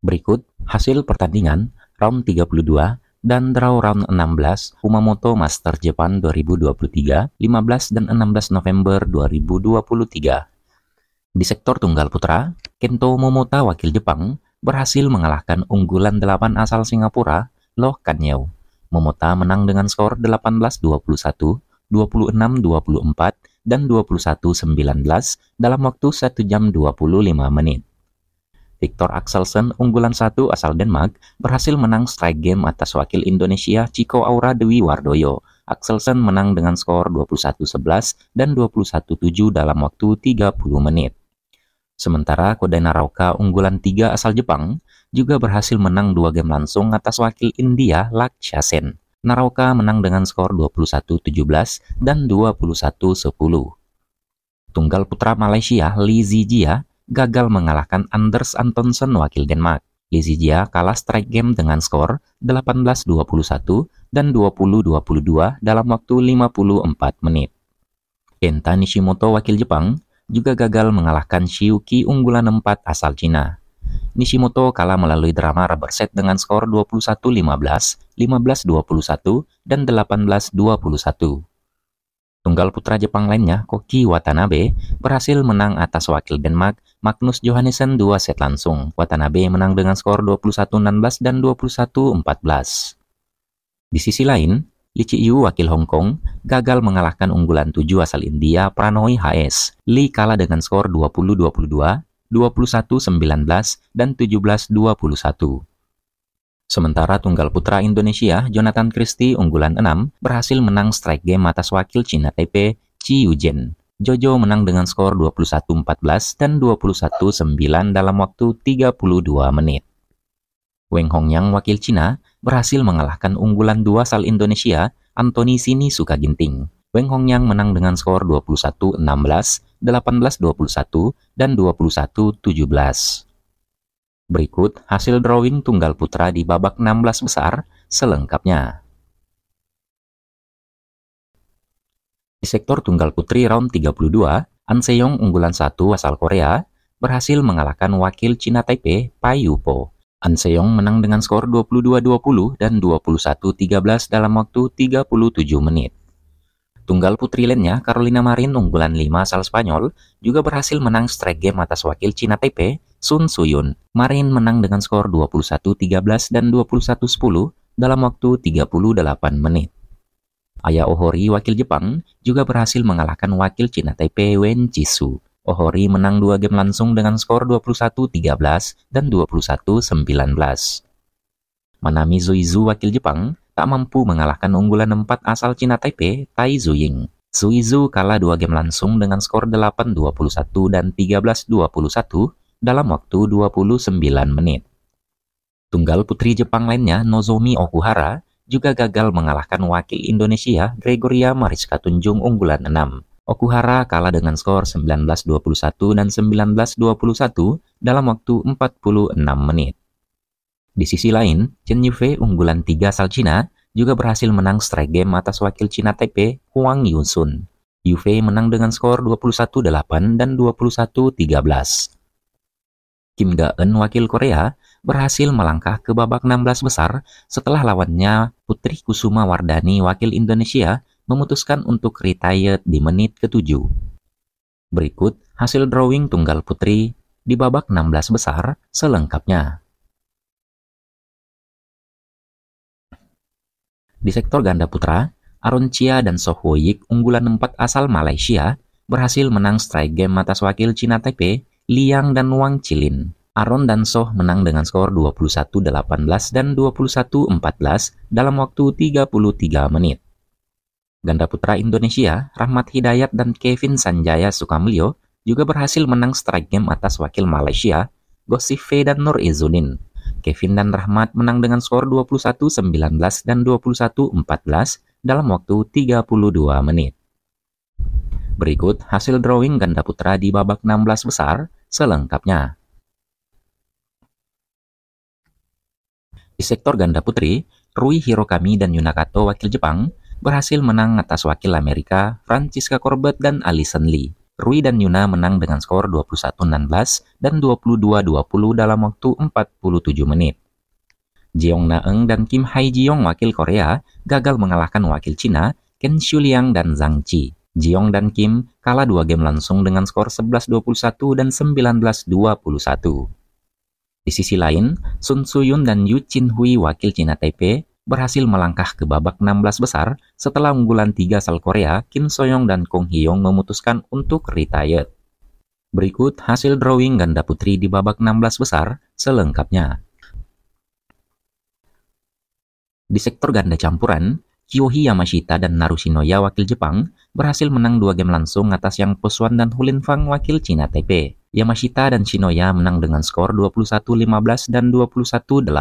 Berikut hasil pertandingan round 32 dan draw round 16 Kumamoto Master Japan 2023 15 dan 16 November 2023. Di sektor tunggal putra, Kento Momota wakil Jepang berhasil mengalahkan unggulan 8 asal Singapura, Loh Kanyeo. Momota menang dengan skor 18-21, 26-24, dan 21-19 dalam waktu 1 jam 25 menit. Victor Axelsen, unggulan satu asal Denmark, berhasil menang strike game atas wakil Indonesia Chico Aura Dewi Wardoyo. Axelsen menang dengan skor 21-11 dan 21-7 dalam waktu 30 menit. Sementara Kodai Narauka unggulan 3 asal Jepang juga berhasil menang dua game langsung atas wakil India Laksha Sen. Narauka menang dengan skor 21-17 dan 21-10. Tunggal putra Malaysia Lee Zijia gagal mengalahkan Anders Antonsen wakil Denmark. Lizzie kalah strike game dengan skor 18-21 dan 20-22 dalam waktu 54 menit. Kenta Nishimoto wakil Jepang juga gagal mengalahkan Shiyuki unggulan 4 asal Cina. Nishimoto kalah melalui drama rubber set dengan skor 21-15, 15-21, dan 18-21. Tunggal putra Jepang lainnya, Koki Watanabe, berhasil menang atas wakil Denmark, Magnus Johansson, 2 set langsung. Watanabe menang dengan skor 21-16 dan 21-14. Di sisi lain, Li Chiyu, wakil Hong Kong gagal mengalahkan unggulan tujuh asal India Pranoy HS. Li kalah dengan skor 20-22, 21-19, dan 17-21. Sementara tunggal putra Indonesia, Jonathan Christie unggulan 6, berhasil menang strike game atas wakil Cina TP, Chi Yujin. Jojo menang dengan skor 21-14 dan 21-9 dalam waktu 32 menit. Weng Hongyang wakil Cina berhasil mengalahkan unggulan dua asal Indonesia, Anthony Sini Sukaginting. Weng Hongyang menang dengan skor 21-16, 18-21, dan 21-17. Berikut hasil drawing tunggal putra di babak 16 besar selengkapnya. Di sektor tunggal putri round 32, An Seong unggulan 1 asal Korea berhasil mengalahkan wakil Cina Taipei, Pai Yupo. An Seong menang dengan skor 22-20 dan 21-13 dalam waktu 37 menit. Tunggal putri lainnya, Carolina Marin unggulan 5 asal Spanyol, juga berhasil menang strike game atas wakil Cina Taipei Sun Suyun, Marin menang dengan skor 21-13 dan 21-10 dalam waktu 38 menit. Ayah Ohori, wakil Jepang, juga berhasil mengalahkan wakil Cina Taipei Wen Jisu. Ohori menang dua game langsung dengan skor 21-13 dan 21-19. Manami Zuizu, wakil Jepang, tak mampu mengalahkan unggulan 4 asal Cina Taipei, Tai Zuying. Zuizu kalah dua game langsung dengan skor 8-21 dan 13-21 dalam waktu 29 menit. Tunggal putri Jepang lainnya Nozomi Okuhara juga gagal mengalahkan wakil Indonesia Gregoria Mariska Tunjung unggulan 6. Okuhara kalah dengan skor 19-21 dan 19-21 dalam waktu 46 menit. Di sisi lain, Chen Yufei unggulan 3 asal Cina juga berhasil menang strike game atas wakil Cina Taipei Huang Yunsun. Yufei menang dengan skor 21-8 dan 21-13. Kim Ga-eun wakil Korea berhasil melangkah ke babak 16 besar setelah lawannya Putri Kusuma Wardani wakil Indonesia memutuskan untuk retire di menit ke-7. Berikut hasil drawing tunggal putri di babak 16 besar selengkapnya. Di sektor ganda putra, Aron Chia dan Soh unggulan 4 asal Malaysia berhasil menang strike game atas wakil Cina Taipei Liang dan Wang Chilin, Aron dan Soh menang dengan skor 21-18 dan 21-14 dalam waktu 33 menit. Ganda putra Indonesia, Rahmat Hidayat dan Kevin Sanjaya Sukamlio juga berhasil menang strike game atas wakil Malaysia, Gosife dan Nur Izunin. Kevin dan Rahmat menang dengan skor 21-19 dan 21-14 dalam waktu 32 menit. Berikut hasil drawing ganda putra di babak 16 besar selengkapnya. Di sektor ganda putri, Rui Hirokami dan Yunakato wakil Jepang berhasil menang atas wakil Amerika Francisca Corbett dan Alison Lee. Rui dan Yuna menang dengan skor 21-16 dan 22-20 dalam waktu 47 menit. Jeong Naeng dan Kim Hai Jiong wakil Korea gagal mengalahkan wakil Cina Ken Shuliang dan Zhang Chi. Jiong dan Kim kalah dua game langsung dengan skor 11-21 dan 19-21. Di sisi lain, Sun Suyun dan Yu Chin Hui wakil Cina Taipei berhasil melangkah ke babak 16 besar setelah unggulan tiga asal Korea Kim Soyong dan Kong Hyong memutuskan untuk retire. Berikut hasil drawing ganda putri di babak 16 besar selengkapnya. Di sektor ganda campuran, Kiyohi Yamashita dan Narushinoya wakil Jepang berhasil menang dua game langsung atas Yang Pesuan dan Hulin Fang wakil Cina TP. Yamashita dan Shinoya menang dengan skor 21-15 dan 21-18.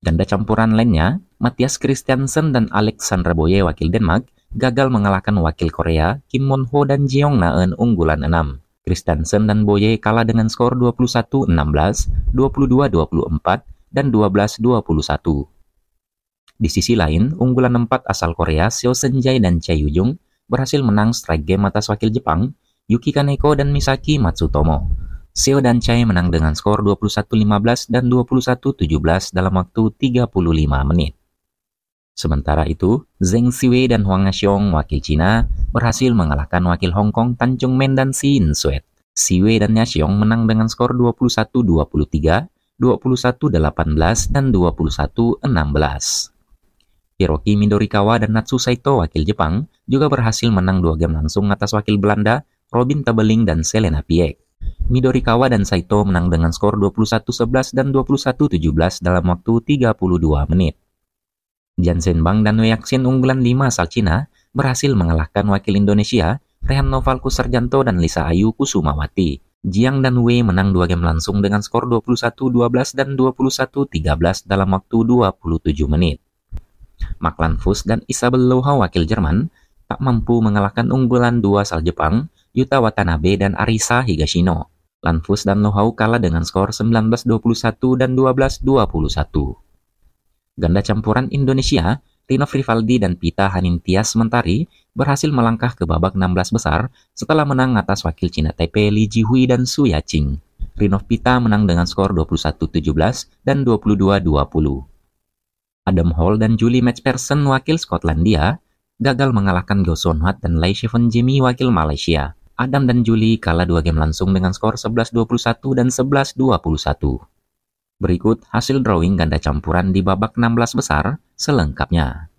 Ganda campuran lainnya, Matthias Christiansen dan Alexandra Boye wakil Denmark gagal mengalahkan wakil Korea Kim Won Ho dan Jeong Naeun unggulan 6. Christiansen dan Boye kalah dengan skor 21-16, 22-24, dan 12-21. Di sisi lain, unggulan 4 asal Korea Seo Senjai dan Chae Yujung berhasil menang strike game atas wakil Jepang Yuki Kaneko dan Misaki Matsutomo. Seo dan Chae menang dengan skor 21-15 dan 21-17 dalam waktu 35 menit. Sementara itu, Zheng Siwei dan Huang Xiong, wakil Cina, berhasil mengalahkan wakil Hong Kong Tan Chung Men dan Sin Suet. Siwei dan Xiong menang dengan skor 21-23, 21-18, dan 21-16. Hiroki Midorikawa dan Natsu Saito wakil Jepang juga berhasil menang dua game langsung atas wakil Belanda, Robin Tabeling dan Selena Piek. Midorikawa dan Saito menang dengan skor 21-11 dan 21-17 dalam waktu 32 menit. Jansen Bang dan Weyaksin unggulan 5 asal Cina berhasil mengalahkan wakil Indonesia, Rehan Novalku Serjanto dan Lisa Ayu Kusumawati. Jiang dan Wei menang dua game langsung dengan skor 21-12 dan 21-13 dalam waktu 27 menit. Maklan Fuss dan Isabel Loha wakil Jerman tak mampu mengalahkan unggulan dua asal Jepang, Yuta Watanabe dan Arisa Higashino. Lanfus dan Lohau kalah dengan skor 19-21 dan 12-21. Ganda campuran Indonesia, Rino Frivaldi dan Pita Hanintias Mentari berhasil melangkah ke babak 16 besar setelah menang atas wakil Cina Taipei Li Jihui dan Su Yaching. Rino Pita menang dengan skor 21-17 dan 22-20. Adam Hall dan Julie Matchperson wakil Skotlandia gagal mengalahkan Watt dan Lai Shivan Jimmy wakil Malaysia. Adam dan Julie kalah dua game langsung dengan skor 11-21 dan 11-21. Berikut hasil drawing ganda campuran di babak 16 besar selengkapnya.